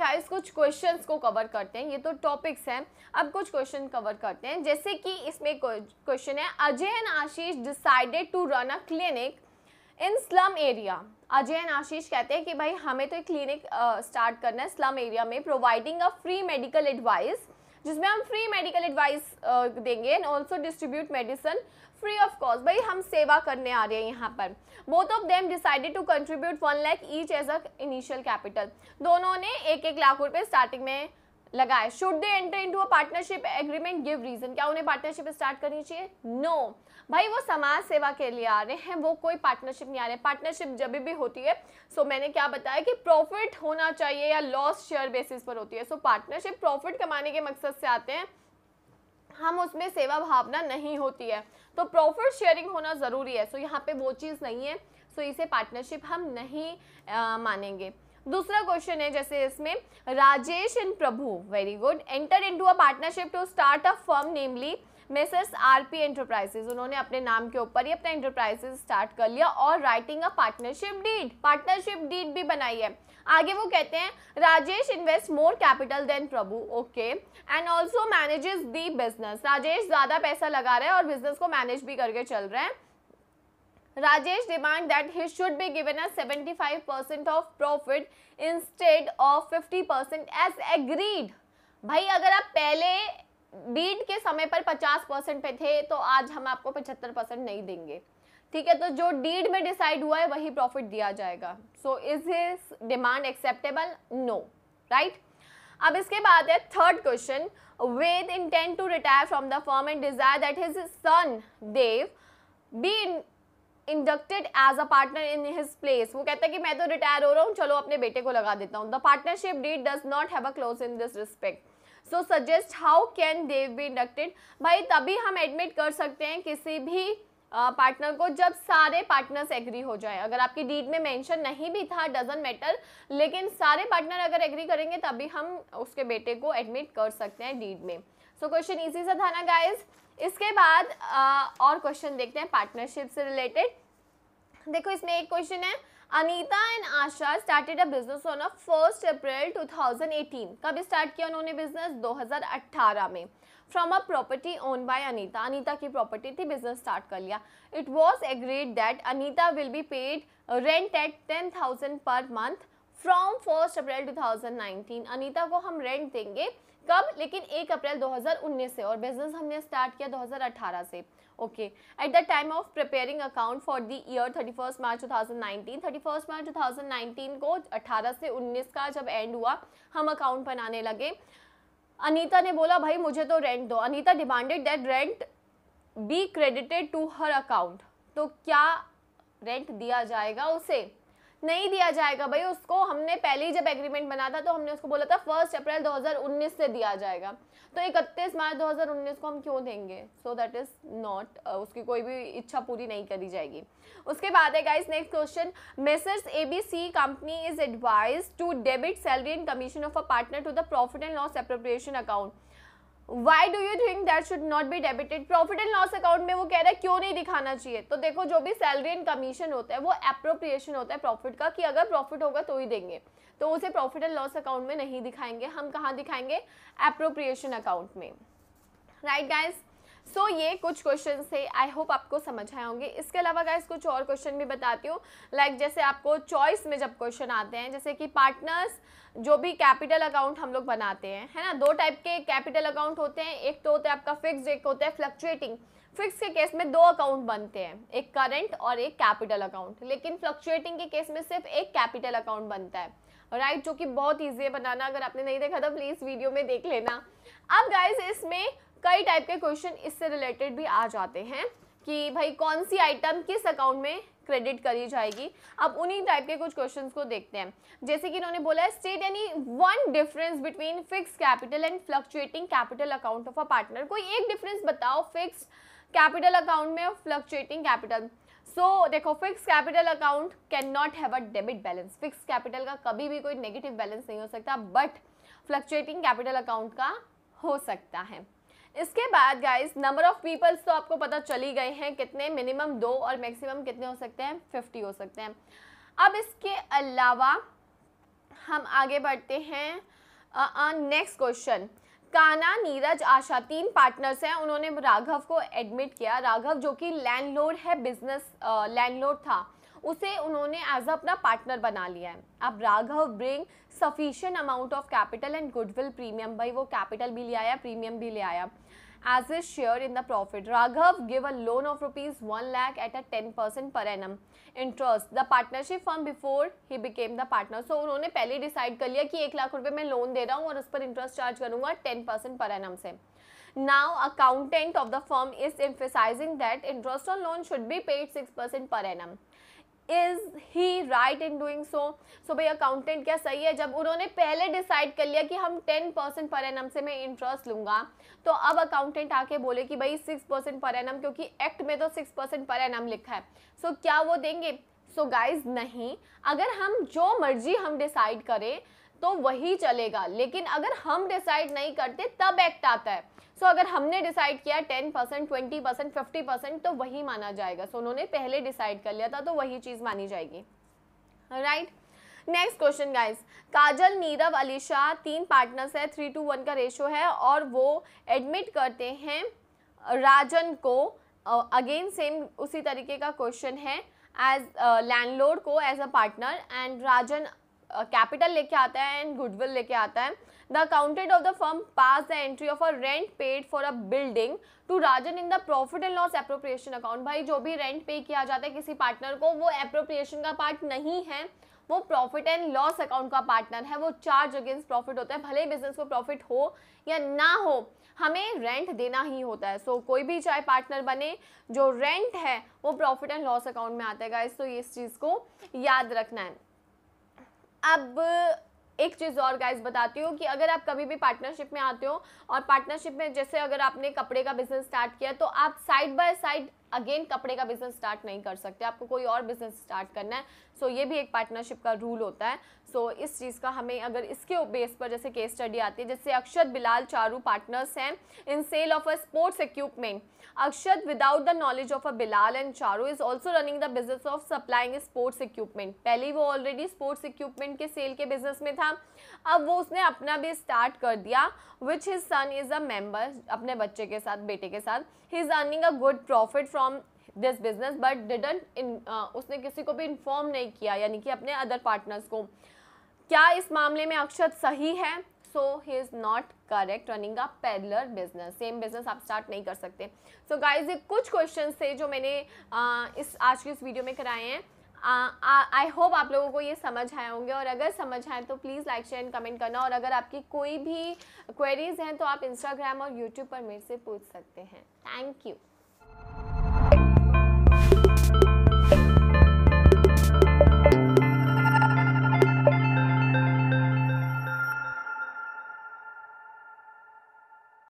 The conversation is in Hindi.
गाइस कुछ क्वेश्चंस को कवर करते हैं ये तो टॉपिक्स हैं अब कुछ क्वेश्चन कवर करते हैं जैसे कि इसमें क्वेश्चन है Ajay and Ashish decided to run a clinic in slum area Ajay and Ashish कहते हैं कि भाई हमें तो एक क्लिनिक स्टार्ट करना है स्लम एरिया में providing a free medical advice जिसमें हम फ्री मेडिकल एडवाइस देंगे and also distribute medicine free of cost भाई हम सेवा करने आ रहे हैं यहाँ पर both of them decided to contribute one lakh each as a initial capital दोनों ने एक एक लाख रुपए स्टार्टिंग में लगाए should they enter into a partnership agreement give reason क्या उन्हें पार्टनरशिप स्टार्ट करनी चाहिए नो no. भाई वो समाज सेवा के लिए आ रहे हैं वो कोई पार्टनरशिप नहीं आ रहे पार्टनरशिप जब भी होती है सो so मैंने क्या बताया कि प्रॉफिट होना चाहिए या लॉस शेयर बेसिस पर होती है सो पार्टनरशिप प्रॉफिट कमाने के मकसद से आते हैं हम उसमें सेवा भावना नहीं होती है तो प्रॉफिट शेयरिंग होना ज़रूरी है सो so यहाँ पे वो चीज़ नहीं है सो so इसे पार्टनरशिप हम नहीं आ, मानेंगे दूसरा क्वेश्चन है जैसे इसमें Rajesh and Prabhu very good enter to a partnership to start a firm namely messrs P enterprises उन्होंने अपने नाम के ऊपर ही अपना एंटरप्राइजेज स्टार्ट कर लिया और writing a partnership deed partnership deed भी बनाई है आगे वो कहते हैं Rajesh invest more capital than Prabhu okay and also manages the business Rajesh ज़्यादा पैसा लगा रहे हैं और बिजनेस को मैनेज भी करके चल रहे हैं Rajesh demand that he should be given a 75% of profit instead of 50% as agreed. भाई अगर आप पहले डीड के समय पर 50 परसेंट पे थे तो आज हम आपको 75 परसेंट नहीं देंगे ठीक है तो जो डीड में डिसाइड हुआ है वही प्रॉफिट दिया जाएगा so is his demand acceptable no right अब इसके बाद है third question Ved intent to retire from the firm and desire that his son Dev be inducted as a partner in his place वो कहता है कि मैं तो रिटायर हो रहा हूँ चलो अपने बेटे को लगा देता हूँ the partnership deed does not have a clause in this respect so suggest how can they be inducted भाई तभी हम एडमिट कर सकते हैं किसी भी पार्टनर uh, को जब सारे पार्टनर्स एग्री हो जाएं अगर आपकी डीड में मेंशन नहीं भी था डजन मैटर लेकिन सारे पार्टनर अगर एग्री करेंगे तभी हम उसके बेटे को एडमिट कर सकते हैं डीड में सो क्वेश्चन इजी सा था ना गाइस इसके बाद uh, और क्वेश्चन देखते हैं पार्टनरशिप से रिलेटेड देखो इसमें एक क्वेश्चन है Anita and Asha started a business on a first April 2018 कब स्टार्ट किया उन्होंने बिजनेस 2018 में from a property own by Anita Anita की प्रॉपर्टी थी बिजनेस स्टार्ट कर लिया it was agreed that Anita will be paid rent at ten thousand per month from first April 2019 Anita को हम रेंट देंगे कब लेकिन एक अप्रैल 2019 से और बिजनेस हमने स्टार्ट किया 2018 से okay at the time of preparing account for the year 31 March 2019 31 March 2019 को 18 से 19 का जब एंड हुआ हम अकाउंट बनाने लगे अनीता ने बोला भाई मुझे तो रेंट दो Anita demanded that rent be credited to her account तो क्या रेंट दिया जाएगा उसे नहीं दिया जाएगा भाई उसको हमने पहले जब एग्रीमेंट बना था तो हमने उसको बोला था फर्स्ट अप्रैल 2019 से दिया जाएगा तो इकतीस मार्च 2019 को हम क्यों देंगे सो दैट इज़ नॉट उसकी कोई भी इच्छा पूरी नहीं करी जाएगी उसके बाद है guys next question messrs A B C company is advise to debit salary and commission of a partner to the profit and loss appropriation account why do you think that should not be debited profit and loss account में वो कह रहा है क्यों नहीं दिखाना चाहिए तो देखो जो भी सैलरी एंड कमीशन होता है वो अप्रोप्रिएशन होता है प्रॉफिट का कि अगर प्रॉफिट होगा तो ही देंगे तो उसे प्रॉफिट एंड लॉस अकाउंट में नहीं दिखाएंगे हम कहाँ दिखाएंगे अप्रोप्रिएशन अकाउंट में right right, guys so so, ये कुछ क्वेश्चन थे आई होप आपको समझ आए होंगे इसके अलावा गाइस कुछ और क्वेश्चन भी बताती हूँ लाइक like, जैसे आपको चॉइस में जब क्वेश्चन आते हैं जैसे कि पार्टनर्स जो भी कैपिटल अकाउंट हम लोग बनाते हैं है ना दो टाइप के कैपिटल अकाउंट होते हैं एक तो होता है आपका फिक्स एक होता है फ्लक्चुएटिंग फिक्स के केस में दो अकाउंट बनते हैं एक करंट और एक कैपिटल अकाउंट लेकिन फ्लक्चुएटिंग के केस में सिर्फ एक कैपिटल अकाउंट बनता है राइट right, जो कि बहुत ईजी है बनाना अगर आपने नहीं देखा तो प्लीज़ वीडियो में देख लेना अब गाइज इसमें कई टाइप के क्वेश्चन इससे रिलेटेड भी आ जाते हैं कि भाई कौन सी आइटम किस अकाउंट में क्रेडिट करी जाएगी अब उन्हीं टाइप के कुछ क्वेश्चंस को देखते हैं जैसे कि इन्होंने बोला है state any one difference between fix capital and fluctuating capital account of a partner कोई एक डिफरेंस बताओ फिक्स कैपिटल अकाउंट में फ्लक्चुएटिंग कैपिटल सो देखो fix capital account can not have a debit balance fix capital का कभी भी कोई नेगेटिव बैलेंस नहीं हो सकता बट फ्लक्चुएटिंग कैपिटल अकाउंट का हो सकता है इसके बाद गाइस नंबर ऑफ पीपल्स तो आपको पता चली गए हैं कितने मिनिमम दो और मैक्सिमम कितने हो सकते हैं फिफ्टी हो सकते हैं अब इसके अलावा हम आगे बढ़ते हैं नेक्स्ट क्वेश्चन काना नीरज आशा तीन पार्टनर्स हैं उन्होंने राघव को एडमिट किया राघव जो कि लैंडलॉर्ड है बिजनेस लैंडलॉर्ड था उसे उन्होंने एज अ अपना पार्टनर बना लिया है अब Raghav bring sufficient amount of capital and goodwill premium भाई वो कैपिटल भी ले आया प्रीमियम भी ले आया as share in the profit Raghav give a loan of rupees one lakh at a ten percent per annum interest the partnership firm before he became the partner so उन्होंने पहले डिसाइड कर लिया कि एक लाख रुपये मैं लोन दे रहा हूँ और उस पर इंटरेस्ट चार्ज करूँगा परसेंट पर एम से Now, accountant of the firm is emphasizing that interest on loan should be paid 6% per annum. Is he right in doing so so भाई अकाउंटेंट क्या सही है जब उन्होंने पहले डिसाइड कर लिया कि हम ten percent per annum से मैं इंटरेस्ट लूंगा तो अब अकाउंटेंट आके बोले कि भाई six percent per annum क्योंकि एक्ट में तो six percent per annum लिखा है सो so, क्या वो देंगे सो so, गाइज नहीं अगर हम जो मर्जी हम डिसाइड करें तो वही चलेगा लेकिन अगर हम डिसाइड नहीं करते तब एक्ट आता है सो so, अगर हमने डिसाइड किया ten percent twenty percent fifty percent तो वही माना जाएगा सो so, उन्होंने पहले डिसाइड कर लिया था तो वही चीज़ मानी जाएगी right next question guys Kajal Nirav Alisha तीन पार्टनर्स है थ्री टू वन का रेशो है और वो एडमिट करते हैं राजन को अगेन सेम उसी तरीके का क्वेश्चन है एज लैंडलोर्ड को as a partner and Rajan capital लेके आता है एंड गुडविल लेके आता है the accountant of the firm pass the entry of a rent paid for a building to Rajan in the profit and loss appropriation account भाई जो भी रेंट पे किया जाता है किसी पार्टनर को वो अप्रोप्रिएशन का पार्ट नहीं है वो प्रॉफिट एंड लॉस अकाउंट का पार्टनर है वो चार्ज अगेंस्ट प्रॉफिट होता है भले बिजनेस को प्रॉफिट हो या ना हो हमें रेंट देना ही होता है सो so, कोई भी चाहे पार्टनर बने जो रेंट है वो प्रॉफिट एंड लॉस अकाउंट में आता है गाइस तो इस चीज़ को याद रखना है अब एक चीज़ और गाइस बताती हूँ कि अगर आप कभी भी पार्टनरशिप में आते हो और पार्टनरशिप में जैसे अगर आपने कपड़े का बिजनेस स्टार्ट किया तो आप साइड बाय साइड अगेन कपड़े का बिजनेस स्टार्ट नहीं कर सकते आपको कोई और बिजनेस स्टार्ट करना है सो so, ये भी एक पार्टनरशिप का रूल होता है सो so, इस चीज़ का हमें अगर इसके बेस पर जैसे केस स्टडी आती है जैसे अक्षत बिलाल चारू पार्टनर्स हैं in sale of a sports equipment Akshat without the knowledge of a Bilal and Charu is also running the business of supplying sports equipment पहले वो ऑलरेडी स्पोर्ट्स इक्विपमेंट के सेल के बिजनेस में था अब वो उसने अपना भी स्टार्ट कर दिया which his son is a member अपने बच्चे के साथ बेटे के साथ he is earning a good profit from from this business but didn't उसने किसी को भी इन्फॉर्म नहीं किया यानी कि अपने अदर पार्टनर्स को क्या इस मामले में अक्षत सही है so he is not correct running a pedlar business same business आप स्टार्ट नहीं कर सकते सो so गाइज ये कुछ क्वेश्चन थे जो मैंने आ, uh, इस आज की इस वीडियो में कराए हैं आई uh, होप uh, आप लोगों को ये समझ आए होंगे और अगर समझ आए तो please like share and comment करना और अगर आपकी कोई भी क्वेरीज हैं तो आप इंस्टाग्राम और यूट्यूब पर मेरे से पूछ सकते हैं थैंक यू